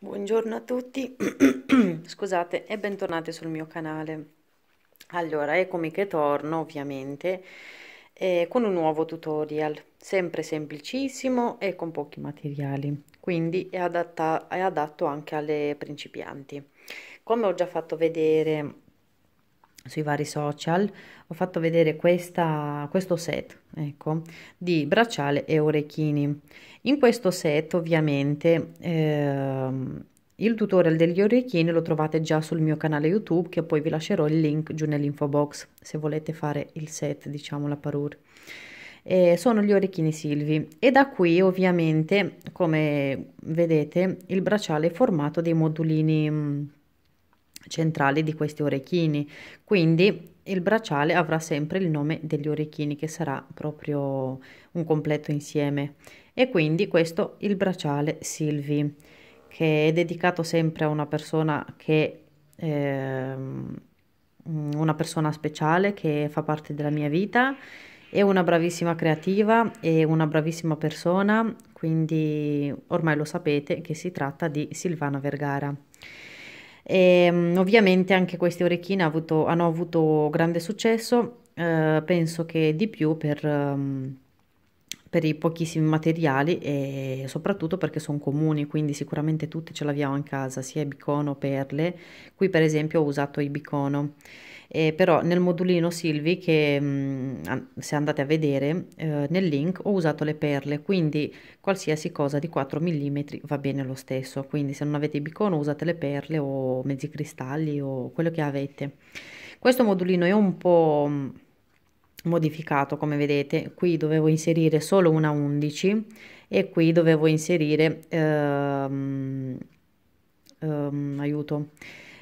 Buongiorno a tutti, scusate e bentornate sul mio canale. Allora, eccomi che torno ovviamente eh, con un nuovo tutorial, sempre semplicissimo e con pochi materiali, quindi è, adatta, è adatto anche alle principianti. Come ho già fatto vedere sui vari social ho fatto vedere questa, questo set ecco, di bracciale e orecchini in questo set ovviamente ehm, il tutorial degli orecchini lo trovate già sul mio canale youtube che poi vi lascerò il link giù nell'info box se volete fare il set diciamo la parure eh, sono gli orecchini Silvi e da qui ovviamente come vedete il bracciale è formato dei modulini mm, centrale di questi orecchini quindi il bracciale avrà sempre il nome degli orecchini che sarà proprio un completo insieme e quindi questo il bracciale Silvi che è dedicato sempre a una persona che eh, una persona speciale che fa parte della mia vita è una bravissima creativa e una bravissima persona quindi ormai lo sapete che si tratta di Silvana Vergara Ehm, ovviamente anche questi orecchini hanno avuto grande successo, eh, penso che di più per... Um, per i pochissimi materiali e soprattutto perché sono comuni, quindi sicuramente tutti ce l'abbiamo in casa, sia bicono perle. Qui per esempio ho usato i bicono. Eh, però nel modulino Silvi che mm, se andate a vedere eh, nel link ho usato le perle quindi qualsiasi cosa di 4 mm va bene lo stesso quindi se non avete i bicono usate le perle o mezzi cristalli o quello che avete questo modulino è un po' mm, modificato come vedete qui dovevo inserire solo una 11 e qui dovevo inserire ehm, ehm, aiuto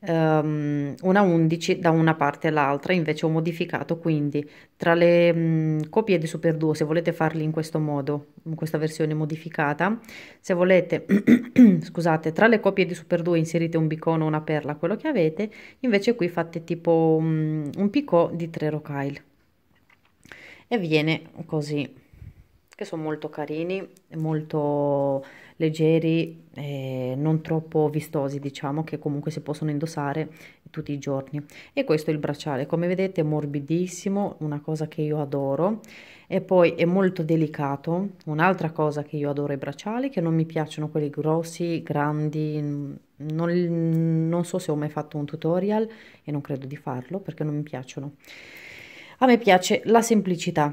ehm, una 11 da una parte all'altra invece ho modificato quindi tra le mh, mm, copie di super 2 se volete farli in questo modo in questa versione modificata se volete scusate tra le copie di super 2 inserite un bicono una perla quello che avete invece qui fate tipo mh, mm, un picot di 3 rocaille e viene così che sono molto carini molto leggeri eh, non troppo vistosi diciamo che comunque si possono indossare tutti i giorni e questo è il bracciale come vedete è morbidissimo una cosa che io adoro e poi è molto delicato un'altra cosa che io adoro i bracciali che non mi piacciono quelli grossi grandi non, non so se ho mai fatto un tutorial e non credo di farlo perché non mi piacciono a me piace la semplicità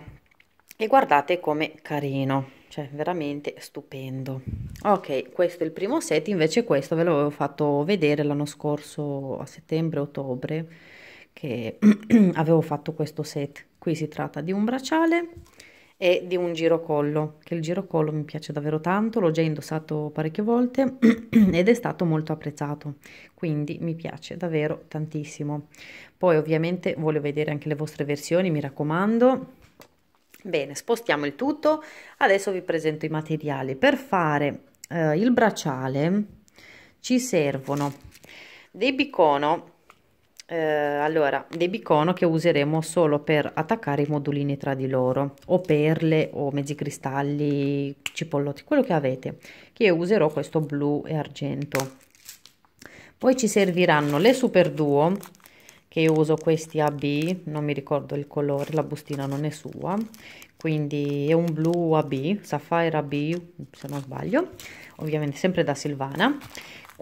e guardate come carino cioè veramente stupendo ok questo è il primo set invece questo ve l'avevo fatto vedere l'anno scorso a settembre ottobre che avevo fatto questo set qui si tratta di un bracciale e di un girocollo, che il girocollo mi piace davvero tanto, l'ho già indossato parecchie volte ed è stato molto apprezzato, quindi mi piace davvero tantissimo. Poi ovviamente voglio vedere anche le vostre versioni, mi raccomando. Bene, spostiamo il tutto, adesso vi presento i materiali. Per fare eh, il bracciale ci servono dei bicono eh, allora dei bicono che useremo solo per attaccare i modulini tra di loro o perle o mezzi cristalli cipollotti quello che avete che io userò questo blu e argento poi ci serviranno le super duo che io uso questi AB non mi ricordo il colore la bustina non è sua quindi è un blu AB Sapphire AB se non sbaglio ovviamente sempre da Silvana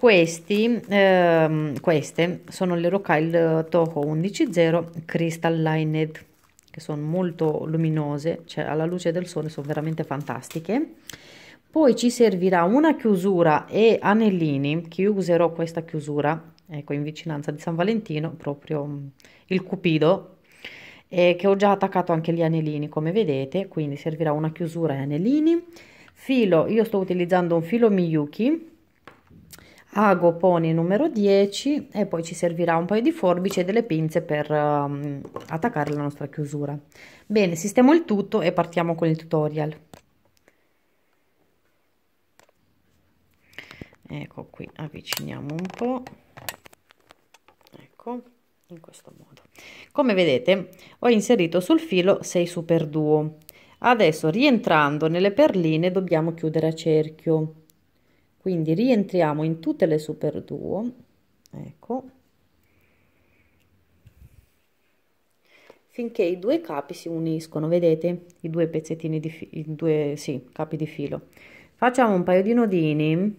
questi, ehm, queste sono le Rocaille Toho 11.0 Crystal Lined che sono molto luminose, cioè alla luce del sole sono veramente fantastiche. Poi ci servirà una chiusura e anellini, che io userò questa chiusura, ecco in vicinanza di San Valentino, proprio mm, il cupido, eh, che ho già attaccato anche gli anellini come vedete, quindi servirà una chiusura e anellini. Filo, io sto utilizzando un filo Miyuki, ago pony numero 10 e poi ci servirà un paio di forbici e delle pinze per um, attaccare la nostra chiusura bene sistemo il tutto e partiamo con il tutorial ecco qui avviciniamo un po ecco in questo modo come vedete ho inserito sul filo 6 super duo adesso rientrando nelle perline dobbiamo chiudere a cerchio quindi rientriamo in tutte le super duo ecco finché i due capi si uniscono vedete i due pezzettini di i due sì, capi di filo facciamo un paio di nodini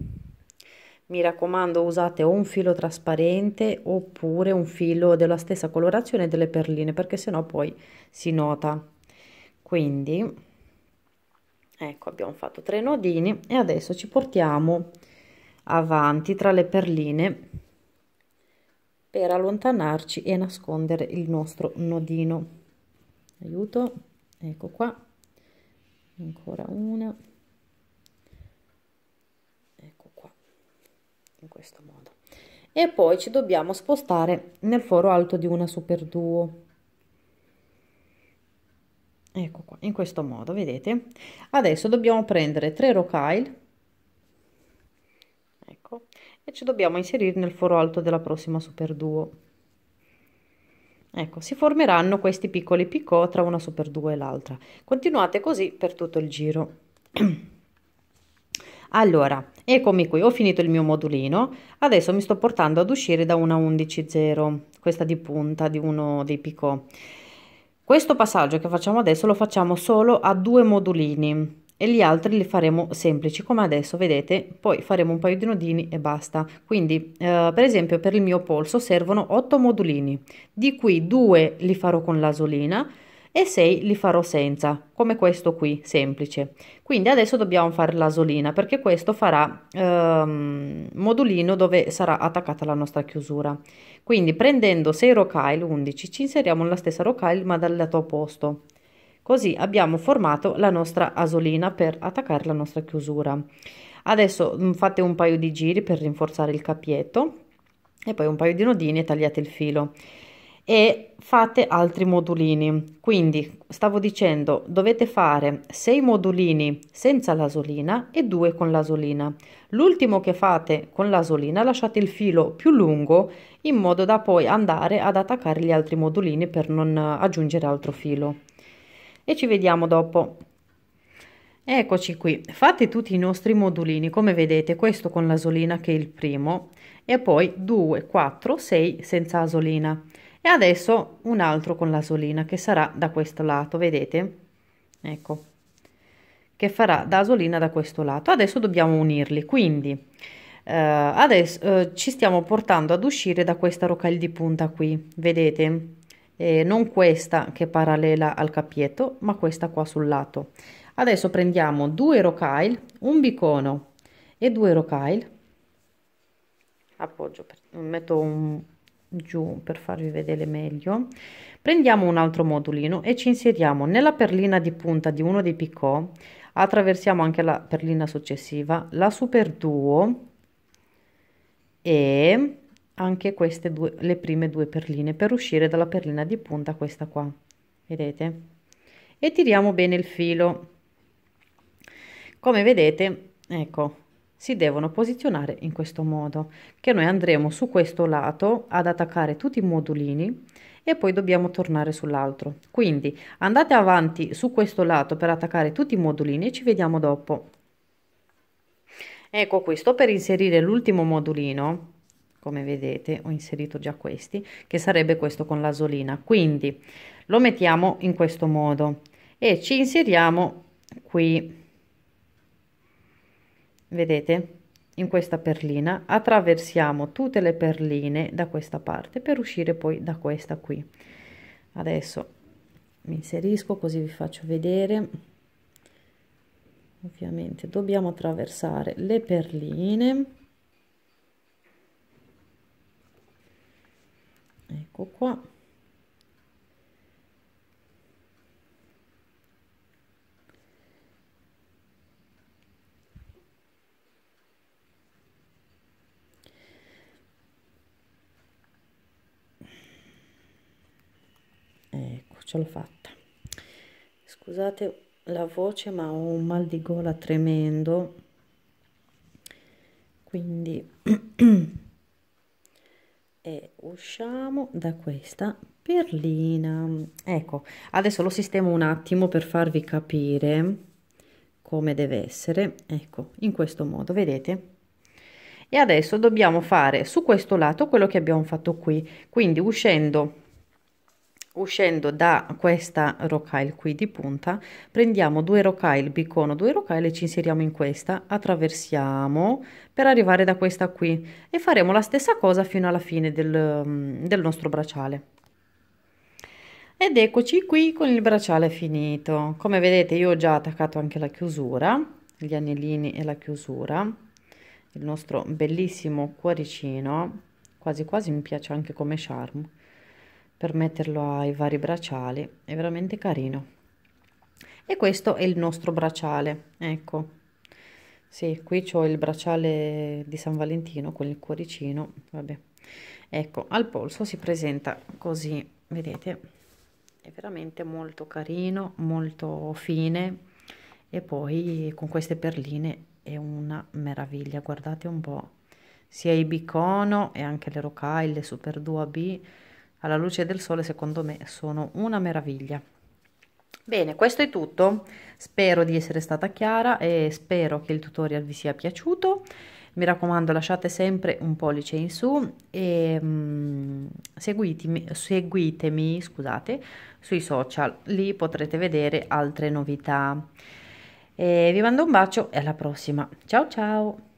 mi raccomando usate o un filo trasparente oppure un filo della stessa colorazione delle perline perché sennò poi si nota quindi ecco abbiamo fatto tre nodini e adesso ci portiamo avanti tra le perline per allontanarci e nascondere il nostro nodino aiuto ecco qua ancora una ecco qua in questo modo e poi ci dobbiamo spostare nel foro alto di una super duo ecco qua in questo modo vedete adesso dobbiamo prendere tre rocaille ecco e ci dobbiamo inserire nel foro alto della prossima super duo ecco si formeranno questi piccoli piccò tra una super duo e l'altra continuate così per tutto il giro allora eccomi qui ho finito il mio modulino adesso mi sto portando ad uscire da una 11 0 questa di punta di uno dei piccò questo passaggio che facciamo adesso lo facciamo solo a due modulini e gli altri li faremo semplici come adesso vedete poi faremo un paio di nodini e basta quindi eh, per esempio per il mio polso servono 8 modulini di cui due li farò con l'asolina e 6 li farò senza, come questo qui, semplice. Quindi adesso dobbiamo fare l'asolina perché questo farà ehm, modulino dove sarà attaccata la nostra chiusura. Quindi prendendo 6 rocaille, 11, ci inseriamo la stessa rocaille ma dal lato opposto. Così abbiamo formato la nostra asolina per attaccare la nostra chiusura. Adesso mm, fate un paio di giri per rinforzare il capietto e poi un paio di nodini e tagliate il filo e fate altri modulini. Quindi stavo dicendo dovete fare 6 modulini senza l'asolina e 2 con l'asolina. L'ultimo che fate con l'asolina lasciate il filo più lungo in modo da poi andare ad attaccare gli altri modulini per non aggiungere altro filo. E ci vediamo dopo. Eccoci qui, fate tutti i nostri modulini, come vedete questo con l'asolina che è il primo e poi 2, 4, 6 senza asolina e adesso un altro con la solina che sarà da questo lato vedete ecco che farà da solina da questo lato adesso dobbiamo unirli quindi eh, adesso eh, ci stiamo portando ad uscire da questa rocaille di punta qui vedete eh, non questa che è parallela al cappietto ma questa qua sul lato adesso prendiamo due rocaille un bicono e due rocaille appoggio metto un giù per farvi vedere meglio prendiamo un altro modulino e ci inseriamo nella perlina di punta di uno dei picot attraversiamo anche la perlina successiva la super duo e anche queste due le prime due perline per uscire dalla perlina di punta questa qua vedete e tiriamo bene il filo come vedete ecco si devono posizionare in questo modo che noi andremo su questo lato ad attaccare tutti i modulini e poi dobbiamo tornare sull'altro quindi andate avanti su questo lato per attaccare tutti i modulini e ci vediamo dopo ecco questo per inserire l'ultimo modulino come vedete ho inserito già questi che sarebbe questo con l'asolina quindi lo mettiamo in questo modo e ci inseriamo qui vedete in questa perlina attraversiamo tutte le perline da questa parte per uscire poi da questa qui adesso mi inserisco così vi faccio vedere ovviamente dobbiamo attraversare le perline ecco qua ce l'ho fatta scusate la voce ma ho un mal di gola tremendo quindi e usciamo da questa perlina ecco adesso lo sistemo un attimo per farvi capire come deve essere ecco in questo modo vedete e adesso dobbiamo fare su questo lato quello che abbiamo fatto qui quindi uscendo Uscendo da questa rocaille qui di punta, prendiamo due rocaille, bicono due rocaille e ci inseriamo in questa, attraversiamo per arrivare da questa qui e faremo la stessa cosa fino alla fine del, mm, del nostro bracciale. Ed eccoci qui con il bracciale finito. Come vedete io ho già attaccato anche la chiusura, gli anellini e la chiusura, il nostro bellissimo cuoricino, quasi quasi mi piace anche come charme per metterlo ai vari bracciali è veramente carino e questo è il nostro bracciale ecco sì, qui ho il bracciale di San Valentino con il cuoricino vabbè ecco al polso si presenta così vedete è veramente molto carino molto fine e poi con queste perline è una meraviglia guardate un po' sia i bicono e anche le rocaille super 2 b alla luce del sole secondo me sono una meraviglia bene questo è tutto spero di essere stata chiara e spero che il tutorial vi sia piaciuto mi raccomando lasciate sempre un pollice in su e mm, seguitemi, seguitemi scusate, sui social, lì potrete vedere altre novità. E vi mando un bacio e alla prossima. Ciao ciao!